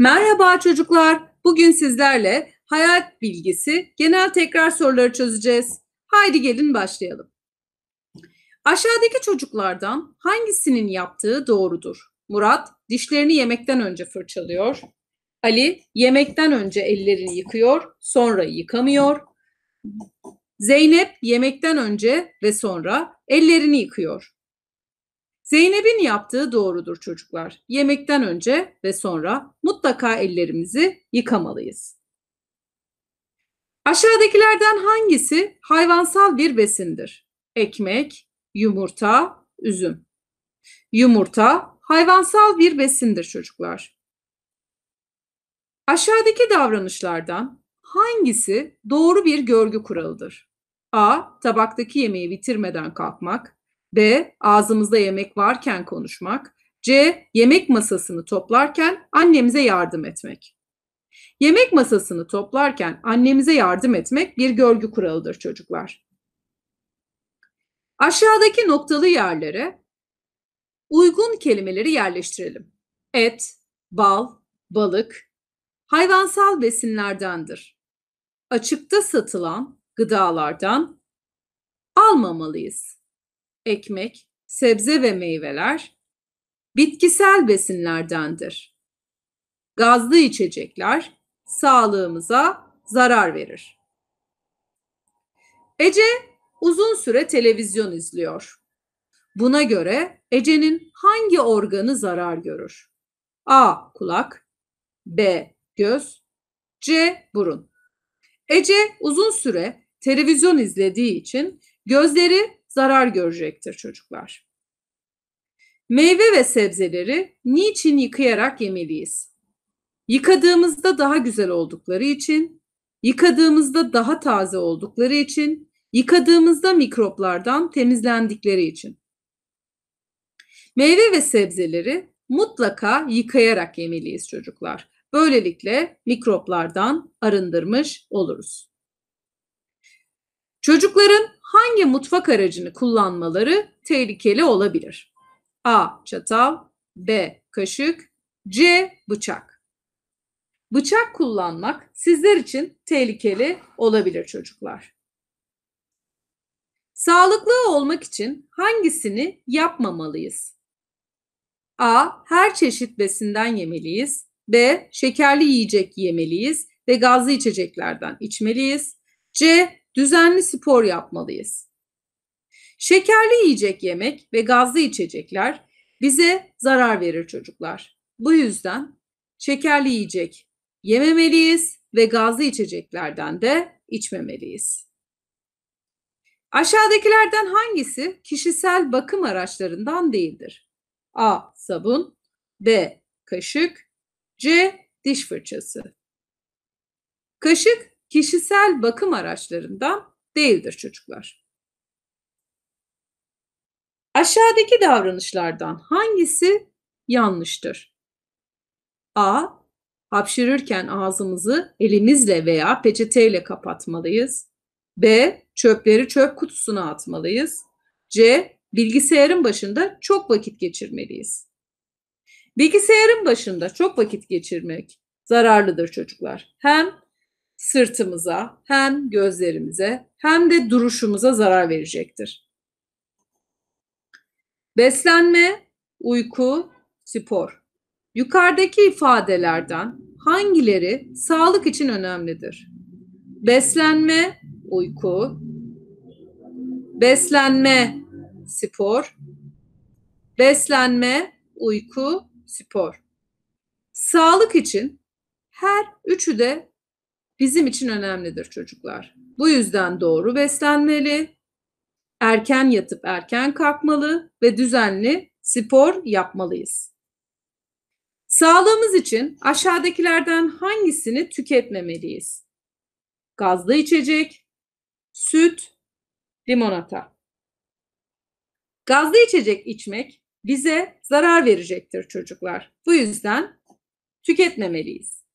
Merhaba çocuklar. Bugün sizlerle hayat bilgisi genel tekrar soruları çözeceğiz. Haydi gelin başlayalım. Aşağıdaki çocuklardan hangisinin yaptığı doğrudur? Murat dişlerini yemekten önce fırçalıyor. Ali yemekten önce ellerini yıkıyor, sonra yıkamıyor. Zeynep yemekten önce ve sonra ellerini yıkıyor. Zeynep'in yaptığı doğrudur çocuklar. Yemekten önce ve sonra mutlaka ellerimizi yıkamalıyız. Aşağıdakilerden hangisi hayvansal bir besindir? Ekmek, yumurta, üzüm. Yumurta hayvansal bir besindir çocuklar. Aşağıdaki davranışlardan hangisi doğru bir görgü kuralıdır? A. Tabaktaki yemeği bitirmeden kalkmak. B. Ağzımızda yemek varken konuşmak. C. Yemek masasını toplarken annemize yardım etmek. Yemek masasını toplarken annemize yardım etmek bir görgü kuralıdır çocuklar. Aşağıdaki noktalı yerlere uygun kelimeleri yerleştirelim. Et, bal, balık hayvansal besinlerdendir. Açıkta satılan gıdalardan almamalıyız ekmek, sebze ve meyveler bitkisel besinlerdendir. Gazlı içecekler sağlığımıza zarar verir. Ece uzun süre televizyon izliyor. Buna göre Ece'nin hangi organı zarar görür? A. Kulak B. Göz C. Burun Ece uzun süre televizyon izlediği için gözleri zarar görecektir çocuklar. Meyve ve sebzeleri niçin yıkayarak yemeliyiz? Yıkadığımızda daha güzel oldukları için, yıkadığımızda daha taze oldukları için, yıkadığımızda mikroplardan temizlendikleri için. Meyve ve sebzeleri mutlaka yıkayarak yemeliyiz çocuklar. Böylelikle mikroplardan arındırmış oluruz. Çocukların hangi mutfak aracını kullanmaları tehlikeli olabilir? A. Çatal B. Kaşık C. Bıçak Bıçak kullanmak sizler için tehlikeli olabilir çocuklar. Sağlıklı olmak için hangisini yapmamalıyız? A. Her çeşit besinden yemeliyiz. B. Şekerli yiyecek yemeliyiz ve gazlı içeceklerden içmeliyiz. C düzenli spor yapmalıyız. Şekerli yiyecek yemek ve gazlı içecekler bize zarar verir çocuklar. Bu yüzden şekerli yiyecek yememeliyiz ve gazlı içeceklerden de içmemeliyiz. Aşağıdakilerden hangisi kişisel bakım araçlarından değildir? A. Sabun B. Kaşık C. Diş fırçası Kaşık kişisel bakım araçlarından değildir çocuklar. Aşağıdaki davranışlardan hangisi yanlıştır? A. Hapşırırken ağzımızı elimizle veya peçeteyle kapatmalıyız. B. Çöpleri çöp kutusuna atmalıyız. C. Bilgisayarın başında çok vakit geçirmeliyiz. Bilgisayarın başında çok vakit geçirmek zararlıdır çocuklar. Hem sırtımıza, hem gözlerimize hem de duruşumuza zarar verecektir. Beslenme, uyku, spor. Yukarıdaki ifadelerden hangileri sağlık için önemlidir? Beslenme, uyku, beslenme, spor, beslenme, uyku, spor. Sağlık için her üçü de bizim için önemlidir çocuklar. Bu yüzden doğru beslenmeli, erken yatıp erken kalkmalı ve düzenli spor yapmalıyız. Sağlığımız için aşağıdakilerden hangisini tüketmemeliyiz? Gazlı içecek, süt, limonata. Gazlı içecek içmek bize zarar verecektir çocuklar. Bu yüzden tüketmemeliyiz.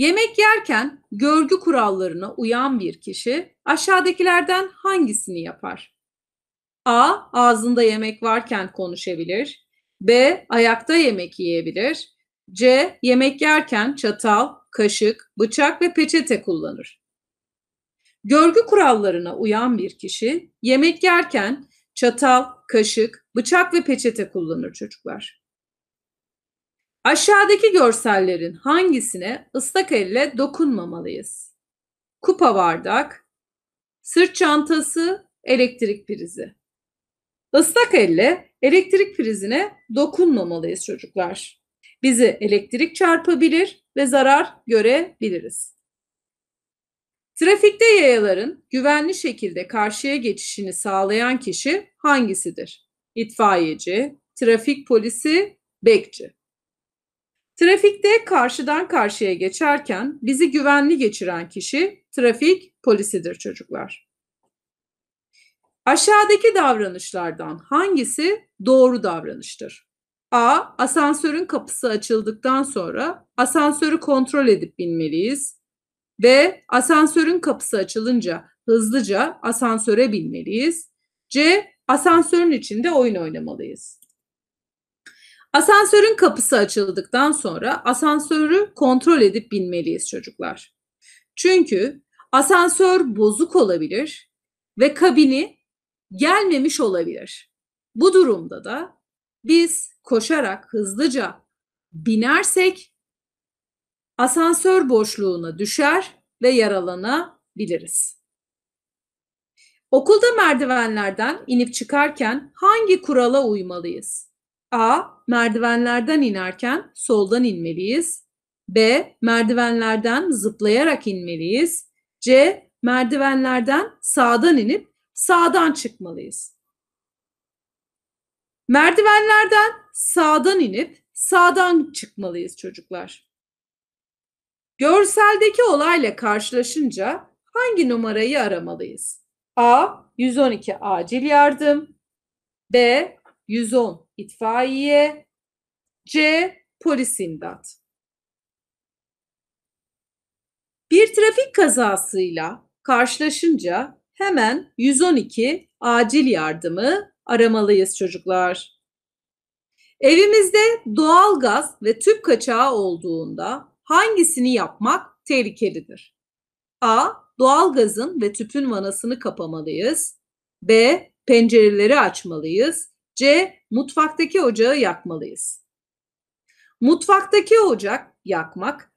Yemek yerken görgü kurallarına uyan bir kişi aşağıdakilerden hangisini yapar? A. Ağzında yemek varken konuşabilir. B. Ayakta yemek yiyebilir. C. Yemek yerken çatal, kaşık, bıçak ve peçete kullanır. Görgü kurallarına uyan bir kişi yemek yerken çatal, kaşık, bıçak ve peçete kullanır çocuklar. Aşağıdaki görsellerin hangisine ıslak elle dokunmamalıyız? Kupa bardak, sırt çantası, elektrik prizi. Islak elle elektrik prizine dokunmamalıyız çocuklar. Bizi elektrik çarpabilir ve zarar görebiliriz. Trafikte yayaların güvenli şekilde karşıya geçişini sağlayan kişi hangisidir? İtfaiyeci, trafik polisi, bekçi. Trafikte karşıdan karşıya geçerken bizi güvenli geçiren kişi trafik polisidir çocuklar. Aşağıdaki davranışlardan hangisi doğru davranıştır? A. Asansörün kapısı açıldıktan sonra asansörü kontrol edip binmeliyiz. B. Asansörün kapısı açılınca hızlıca asansöre binmeliyiz. C. Asansörün içinde oyun oynamalıyız. Asansörün kapısı açıldıktan sonra asansörü kontrol edip binmeliyiz çocuklar. Çünkü asansör bozuk olabilir ve kabini gelmemiş olabilir. Bu durumda da biz koşarak hızlıca binersek asansör boşluğuna düşer ve yaralanabiliriz. Okulda merdivenlerden inip çıkarken hangi kurala uymalıyız? A. Merdivenlerden inerken soldan inmeliyiz. B. Merdivenlerden zıplayarak inmeliyiz. C. Merdivenlerden sağdan inip sağdan çıkmalıyız. Merdivenlerden sağdan inip sağdan çıkmalıyız çocuklar. Görseldeki olayla karşılaşınca hangi numarayı aramalıyız? A. 112 acil yardım. B. 110 itfaiye, C polis imdat. Bir trafik kazasıyla karşılaşınca hemen 112 acil yardımı aramalıyız çocuklar. Evimizde doğal gaz ve tüp kaçağı olduğunda hangisini yapmak tehlikelidir? A. Doğal gazın ve tüpün vanasını kapamalıyız. B. Pencereleri açmalıyız. C. Mutfaktaki ocağı yakmalıyız. Mutfaktaki ocak yakmak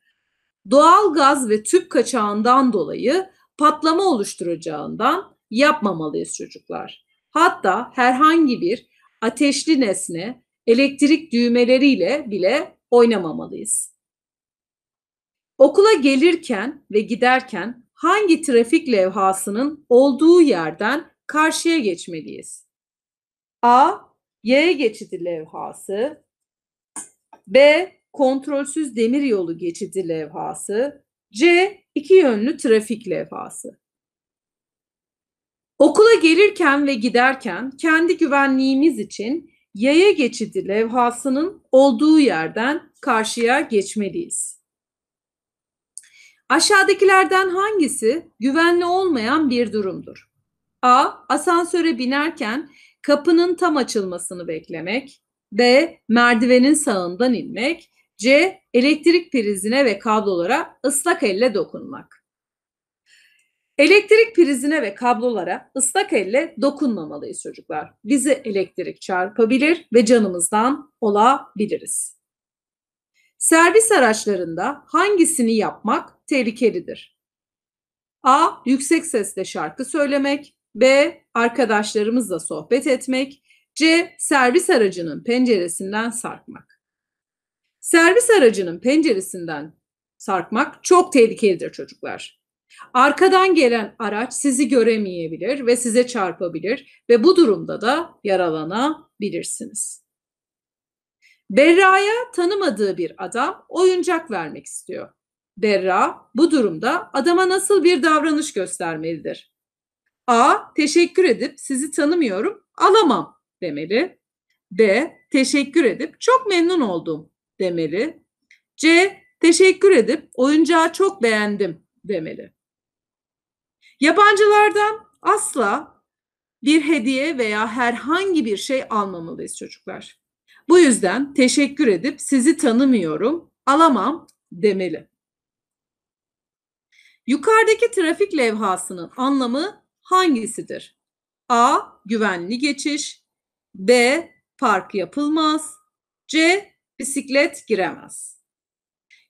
doğal gaz ve tüp kaçağından dolayı patlama oluşturacağından yapmamalıyız çocuklar. Hatta herhangi bir ateşli nesne elektrik düğmeleriyle bile oynamamalıyız. Okula gelirken ve giderken hangi trafik levhasının olduğu yerden karşıya geçmeliyiz? A. Y geçidi levhası, B kontrolsüz demir yolu geçidi levhası, C iki yönlü trafik levhası. Okula gelirken ve giderken kendi güvenliğimiz için yaya geçidi levhasının olduğu yerden karşıya geçmeliyiz. Aşağıdakilerden hangisi güvenli olmayan bir durumdur? A. Asansöre binerken kapının tam açılmasını beklemek. B. Merdivenin sağından inmek. C. Elektrik prizine ve kablolara ıslak elle dokunmak. Elektrik prizine ve kablolara ıslak elle dokunmamalıyız çocuklar. Bizi elektrik çarpabilir ve canımızdan olabiliriz. Servis araçlarında hangisini yapmak tehlikelidir? A. Yüksek sesle şarkı söylemek. B. Arkadaşlarımızla sohbet etmek. C. Servis aracının penceresinden sarkmak. Servis aracının penceresinden sarkmak çok tehlikelidir çocuklar. Arkadan gelen araç sizi göremeyebilir ve size çarpabilir ve bu durumda da yaralanabilirsiniz. Berra'ya tanımadığı bir adam oyuncak vermek istiyor. Berra bu durumda adama nasıl bir davranış göstermelidir? A. Teşekkür edip sizi tanımıyorum alamam demeli. B. Teşekkür edip çok memnun oldum demeli. C. Teşekkür edip oyuncağı çok beğendim demeli. Yabancılardan asla bir hediye veya herhangi bir şey almamalıyız çocuklar. Bu yüzden teşekkür edip sizi tanımıyorum, alamam demeli. Yukarıdaki trafik levhasının anlamı hangisidir? A. Güvenli geçiş. B. Park yapılmaz. C. Bisiklet giremez.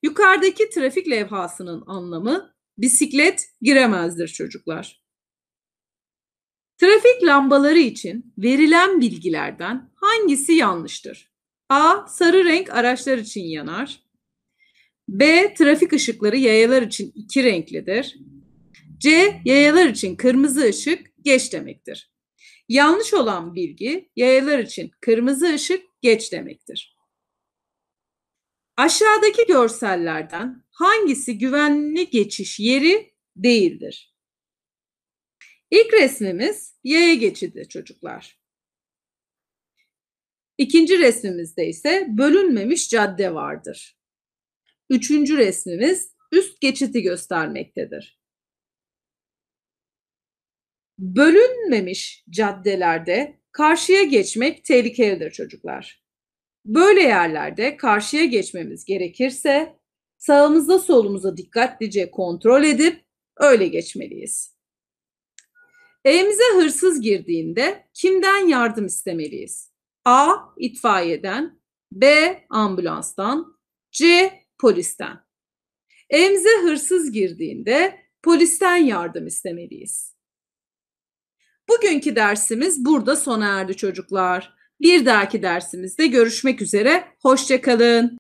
Yukarıdaki trafik levhasının anlamı bisiklet giremezdir çocuklar. Trafik lambaları için verilen bilgilerden hangisi yanlıştır? A. Sarı renk araçlar için yanar. B. Trafik ışıkları yayalar için iki renklidir. C. Yayalar için kırmızı ışık geç demektir. Yanlış olan bilgi yayalar için kırmızı ışık geç demektir. Aşağıdaki görsellerden hangisi güvenli geçiş yeri değildir? İlk resmimiz yaya geçidi çocuklar. İkinci resmimizde ise bölünmemiş cadde vardır. Üçüncü resmimiz üst geçiti göstermektedir. Bölünmemiş caddelerde karşıya geçmek tehlikelidir çocuklar. Böyle yerlerde karşıya geçmemiz gerekirse sağımızda solumuza dikkatlice kontrol edip öyle geçmeliyiz. Evimize hırsız girdiğinde kimden yardım istemeliyiz? A. itfaiyeden, B. ambulanstan, C. polisten. Evimize hırsız girdiğinde polisten yardım istemeliyiz. Bugünkü dersimiz burada sona erdi çocuklar. Bir dahaki dersimizde görüşmek üzere. Hoşçakalın.